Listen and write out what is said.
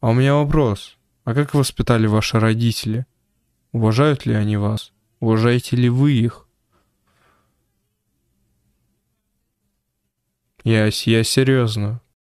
А у меня вопрос. А как воспитали ваши родители? Уважают ли они вас? Уважаете ли вы их? Я, я серьезно.